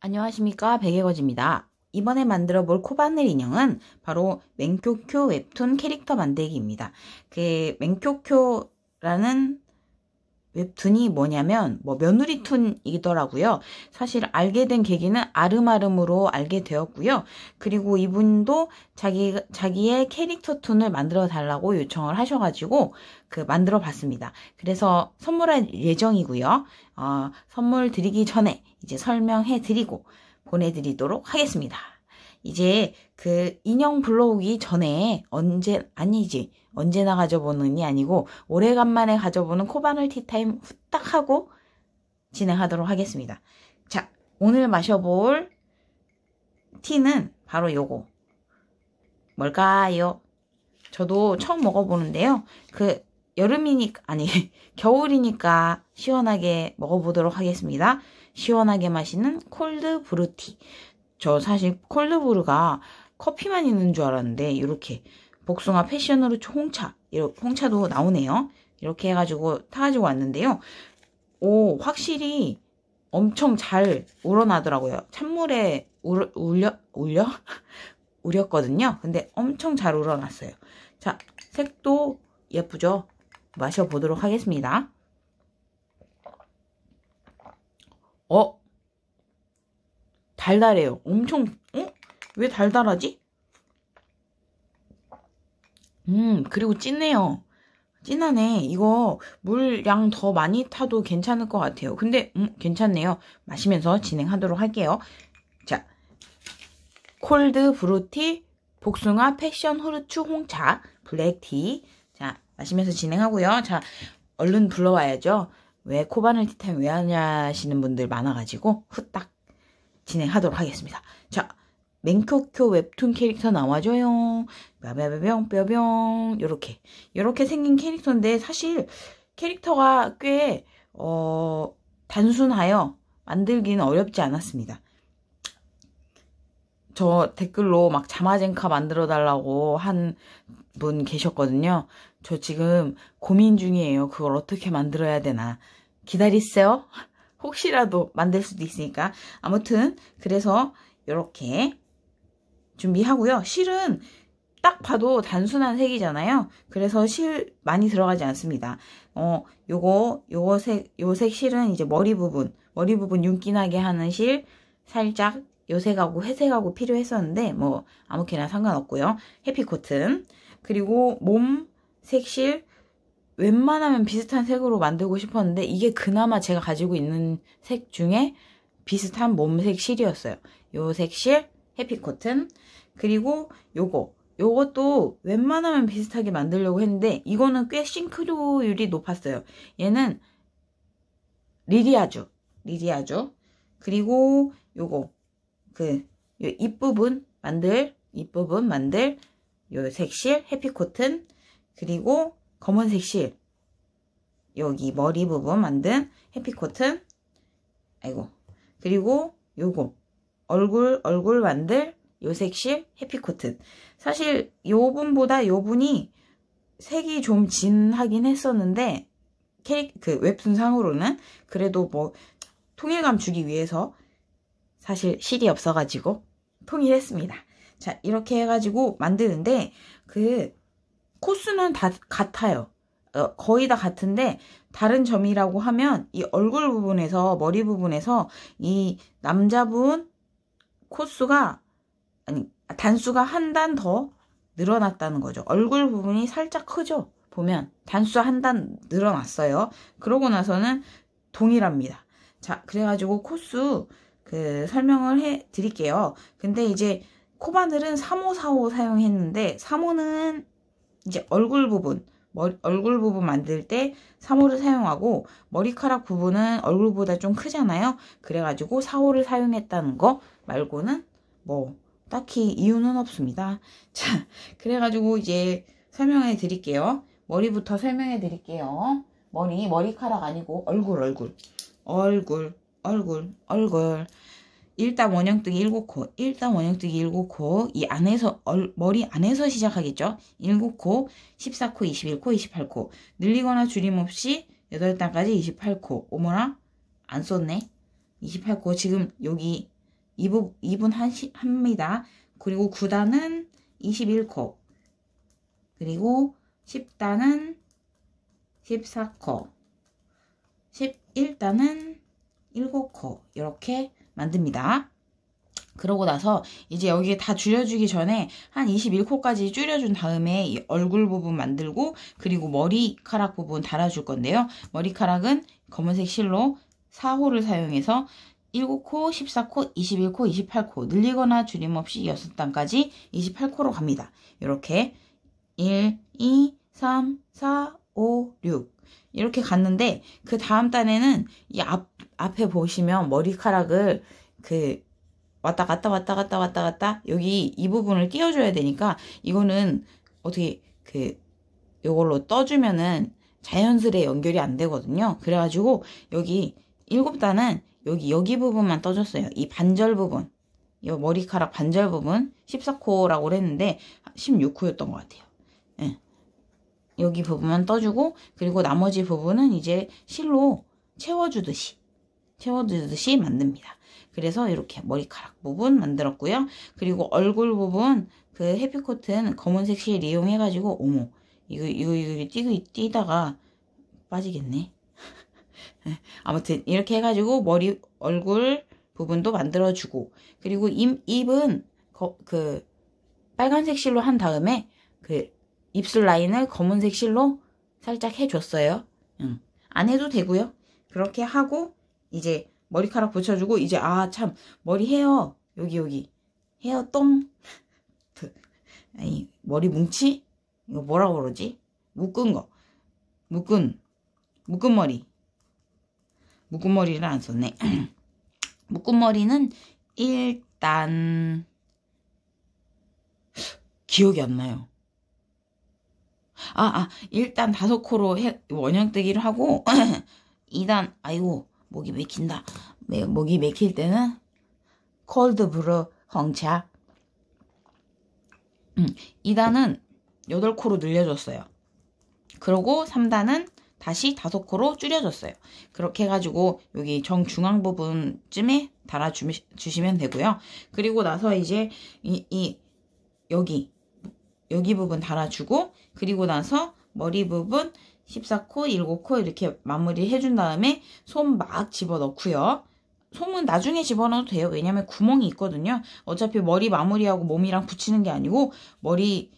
안녕하십니까 백예거지입니다. 이번에 만들어 볼 코바늘 인형은 바로 맹쿄쿄 웹툰 캐릭터 만들기입니다. 그 맹쿄쿄라는 웹툰이 뭐냐면 뭐 며느리툰이더라고요. 사실 알게 된 계기는 아름아름으로 알게 되었고요. 그리고 이분도 자기 자기의 캐릭터 툰을 만들어 달라고 요청을 하셔가지고 그 만들어 봤습니다. 그래서 선물할 예정이고요. 어, 선물 드리기 전에 이제 설명해 드리고 보내드리도록 하겠습니다. 이제 그 인형 불러오기 전에 언제 아니지 언제나 가져보는게 아니고 오래간만에 가져보는 코바늘 티타임 후딱 하고 진행하도록 하겠습니다. 자, 오늘 마셔볼 티는 바로 요거. 뭘까요? 저도 처음 먹어보는데요. 그 여름이니까 아니 겨울이니까 시원하게 먹어보도록 하겠습니다. 시원하게 마시는 콜드 브루티. 저 사실 콜드 브루가 커피만 있는 줄 알았는데 이렇게 복숭아 패션으로 홍차, 홍차도 나오네요. 이렇게 해가지고 타가지고 왔는데요. 오, 확실히 엄청 잘 우러나더라고요. 찬물에 울, 울려, 울려? 우렸거든요. 근데 엄청 잘 우러났어요. 자, 색도 예쁘죠? 마셔보도록 하겠습니다. 어? 달달해요. 엄청, 어? 왜 달달하지? 음, 그리고 찐해요 진하네. 이거 물량 더 많이 타도 괜찮을 것 같아요. 근데 음, 괜찮네요. 마시면서 진행하도록 할게요. 자, 콜드 브루티, 복숭아, 패션, 후르츠, 홍차, 블랙티. 자, 마시면서 진행하고요. 자, 얼른 불러와야죠. 왜 코바늘 티타임 왜 하냐 하시는 분들 많아가지고 후딱 진행하도록 하겠습니다. 자, 맹커쿄 웹툰 캐릭터 나와줘요. 뼈뿅 뼈뿅 요렇게 요렇게 생긴 캐릭터인데 사실 캐릭터가 꽤 어, 단순하여 만들기는 어렵지 않았습니다. 저 댓글로 막 자마젠카 만들어 달라고 한 분 계셨거든요. 저 지금 고민 중이에요. 그걸 어떻게 만들어야 되나. 기다리세요. 혹시라도 만들 수도 있으니까. 아무튼 그래서 이렇게 준비하고요. 실은 딱 봐도 단순한 색이잖아요. 그래서 실 많이 들어가지 않습니다. 어, 요거, 요거 색, 요색 실은 이제 머리 부분, 머리 부분 윤기나게 하는 실 살짝 요색하고 회색하고 필요했었는데 뭐 아무렇게나 상관없고요. 해피코튼 그리고 몸 색실 웬만하면 비슷한 색으로 만들고 싶었는데 이게 그나마 제가 가지고 있는 색 중에 비슷한 몸색 실이었어요. 요색 실, 해피코튼 그리고 요거 요것도 웬만하면 비슷하게 만들려고 했는데 이거는 꽤 싱크로율이 높았어요 얘는 리리아주 리리아주 그리고 요거 그요 입부분 만들 입부분 만들 요 색실 해피코튼 그리고 검은색 실 여기 머리 부분 만든 해피코튼 아이고 그리고 요거 얼굴, 얼굴 만들 요색실, 해피코튼. 사실 요분보다 요분이 색이 좀 진하긴 했었는데 케이그 웹툰상으로는 그래도 뭐 통일감 주기 위해서 사실 실이 없어가지고 통일했습니다. 자 이렇게 해가지고 만드는데 그 코스는 다 같아요. 어, 거의 다 같은데 다른 점이라고 하면 이 얼굴 부분에서 머리 부분에서 이 남자분 코수가 아니 단수가 한 단 더 늘어났다는 거죠. 얼굴 부분이 살짝 크죠. 보면 단수 한 단 늘어났어요. 그러고 나서는 동일합니다. 자, 그래가지고 코수 그 설명을 해 드릴게요. 근데 이제 코바늘은 3545 사용했는데 35는 이제 얼굴 부분 머리, 얼굴 부분 만들 때 3호를 사용하고 머리카락 부분은 얼굴보다 좀 크잖아요. 그래가지고 4호를 사용했다는 거 말고는 뭐 딱히 이유는 없습니다. 자, 그래가지고 이제 설명해 드릴게요. 머리부터 설명해 드릴게요. 머리, 머리카락 아니고 얼굴, 얼굴. 얼굴, 얼굴, 얼굴. 1단 원형뜨기 7코, 1단 원형뜨기 7코, 이 안에서, 얼, 머리 안에서 시작하겠죠? 7코, 14코, 21코, 28코. 늘리거나 줄임없이 8단까지 28코. 오머나? 안 썼네? 28코. 지금 여기 2분, 2분 한, 합니다. 그리고 9단은 21코. 그리고 10단은 14코. 11단은 7코. 이렇게 만듭니다. 그러고 나서 이제 여기에 다 줄여주기 전에 한 21코까지 줄여준 다음에 얼굴 부분 만들고 그리고 머리카락 부분 달아줄 건데요. 머리카락은 검은색 실로 4호를 사용해서 7코, 14코, 21코, 28코 늘리거나 줄임없이 6단까지 28코로 갑니다. 이렇게 1, 2, 3, 4, 5, 6 이렇게 갔는데 그 다음 단에는이 앞, 앞에 보시면 머리카락을 그 왔다 갔다 왔다 갔다 왔다 갔다 여기 이 부분을 띄워줘야 되니까 이거는 어떻게 그이걸로 떠주면은 자연스레 연결이 안 되거든요. 그래가지고 여기 일곱 단은 여기 여기 부분만 떠줬어요. 이 반절 부분, 이 머리카락 반절 부분 14코라고 했는데 16코였던 것 같아요. 여기 부분만 떠주고 그리고 나머지 부분은 이제 실로 채워주듯이 채워주듯이 만듭니다. 그래서 이렇게 머리카락 부분 만들었고요. 그리고 얼굴 부분 그 해피코튼 검은색 실 이용해가지고 오모 이거 이거 이거 뛰, 뛰다가 빠지겠네. 아무튼 이렇게 해가지고 머리 얼굴 부분도 만들어주고 그리고 입, 입은 거, 그 빨간색 실로 한 다음에 그 입술 라인을 검은색 실로 살짝 해줬어요. 응. 안 해도 되고요. 그렇게 하고 이제 머리카락 붙여주고 이제 아 참 머리 헤어 여기 여기 헤어 똥 아니 머리 뭉치 이거 뭐라고 그러지 묶은 거 묶은 묶은 머리 묶은 머리를 안 썼네 묶은 머리는 일단 기억이 안 나요 아, 아, 일단 다섯 코로 원형뜨기를 하고, 2단, 아이고, 목이 맥힌다. 매, 목이 맥힐 때는, 콜드 브루 홍차. 음, 2단은 8코로 늘려줬어요. 그리고 3단은 다시 5코로 줄여줬어요. 그렇게 해가지고 여기 정중앙 부분쯤에 달아주시면 되고요. 그리고 나서 이제 이, 이 여기 여기 부분 달아주고 그리고 나서 머리 부분 14코, 7코 이렇게 마무리 해준 다음에 손막 집어넣고요. 솜은 나중에 집어넣어도 돼요. 왜냐면 구멍이 있거든요. 어차피 머리 마무리하고 몸이랑 붙이는 게 아니고 머리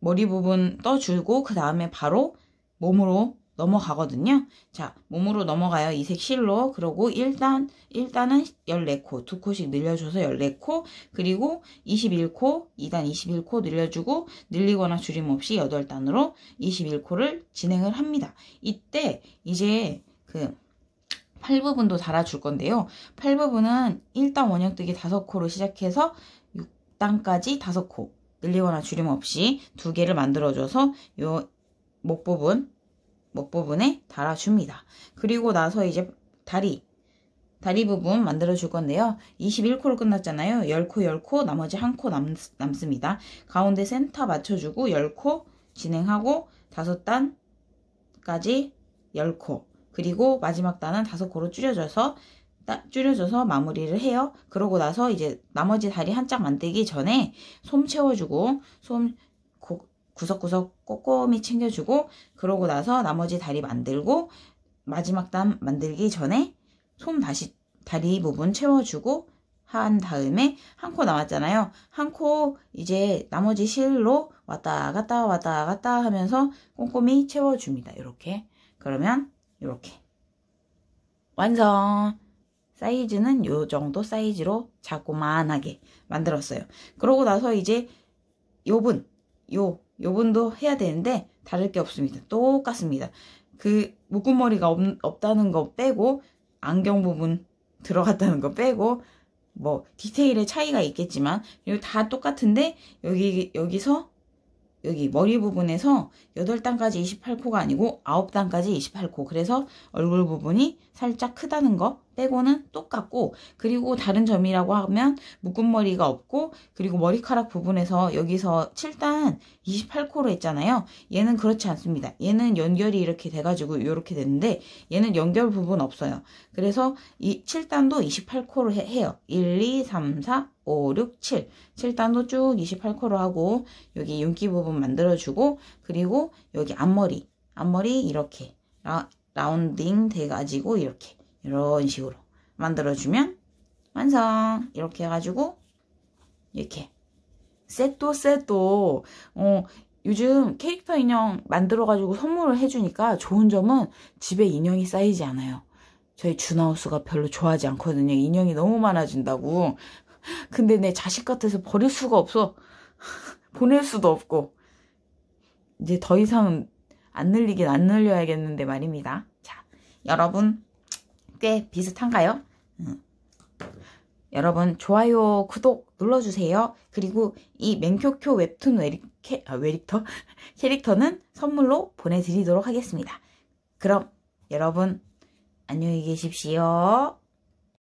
머리 부분 떠주고 그 다음에 바로 몸으로 넘어가거든요. 자, 몸으로 넘어가요. 이색 실로. 그러고 일단, 1단은 14코, 2코씩 늘려줘서 14코, 그리고 21코, 2단 21코 늘려주고, 늘리거나 줄임없이 8단으로 21코를 진행을 합니다. 이때, 이제, 그, 팔 부분도 달아줄 건데요. 팔 부분은 1단 원형뜨기 5코로 시작해서 6단까지 5코, 늘리거나 줄임없이 두 개를 만들어줘서 요 목 부분, 목 부분에 달아줍니다. 그리고 나서 이제 다리, 다리 부분 만들어줄 건데요. 21코로 끝났잖아요. 10코, 10코, 나머지 1코 남습니다. 가운데 센터 맞춰주고 10코 진행하고 5 단까지 10코 그리고 마지막 단은 5 코로 줄여줘서 줄여줘서 마무리를 해요. 그러고 나서 이제 나머지 다리 한짝 만들기 전에 솜 채워주고 솜 구석구석 꼼꼼히 챙겨주고 그러고 나서 나머지 다리 만들고 마지막 단 만들기 전에 솜 다시 다리 부분 채워주고 한 다음에 한 코 남았잖아요. 한 코 이제 나머지 실로 왔다 갔다 왔다 갔다 하면서 꼼꼼히 채워줍니다. 이렇게 그러면 이렇게 완성! 사이즈는 요 정도 사이즈로 자꾸만하게 만들었어요. 그러고 나서 이제 요분 요, 요분도 해야 되는데 다를 게 없습니다. 똑같습니다. 그 묶음머리가 없, 없다는 거 빼고 안경 부분 들어갔다는 거 빼고 뭐 디테일의 차이가 있겠지만 이거 다 똑같은데 여기 여기서 여기 머리 부분에서 8단까지 28코가 아니고 9단까지 28코 그래서 얼굴 부분이 살짝 크다는 거 빼고는 똑같고 그리고 다른 점이라고 하면 묶음머리가 없고 그리고 머리카락 부분에서 여기서 7단 28코로 했잖아요 얘는 그렇지 않습니다 얘는 연결이 이렇게 돼가지고 이렇게 됐는데 얘는 연결 부분 없어요 그래서 이 7단도 28코로 해, 해요 1, 2, 3, 4, 5, 6, 7. 7단도 쭉 28코로 하고 여기 윤기 부분 만들어주고 그리고 여기 앞머리, 앞머리 이렇게 라, 라운딩 돼가지고 이렇게 이런 식으로 만들어주면 완성! 이렇게 해가지고 이렇게 셋도 셋도 어, 요즘 캐릭터 인형 만들어가지고 선물을 해주니까 좋은 점은 집에 인형이 쌓이지 않아요. 저희 준하우스가 별로 좋아하지 않거든요. 인형이 너무 많아진다고. 근데 내 자식 같아서 버릴 수가 없어. 보낼 수도 없고. 이제 더 이상 안 늘리긴 안 늘려야겠는데 말입니다. 자, 여러분 꽤 비슷한가요? 여러분 좋아요, 구독 눌러주세요. 그리고 이 맹쿄쿄 웹툰 웨릭, 캐, 아, 터 캐릭터는 선물로 보내드리도록 하겠습니다. 그럼 여러분 안녕히 계십시오.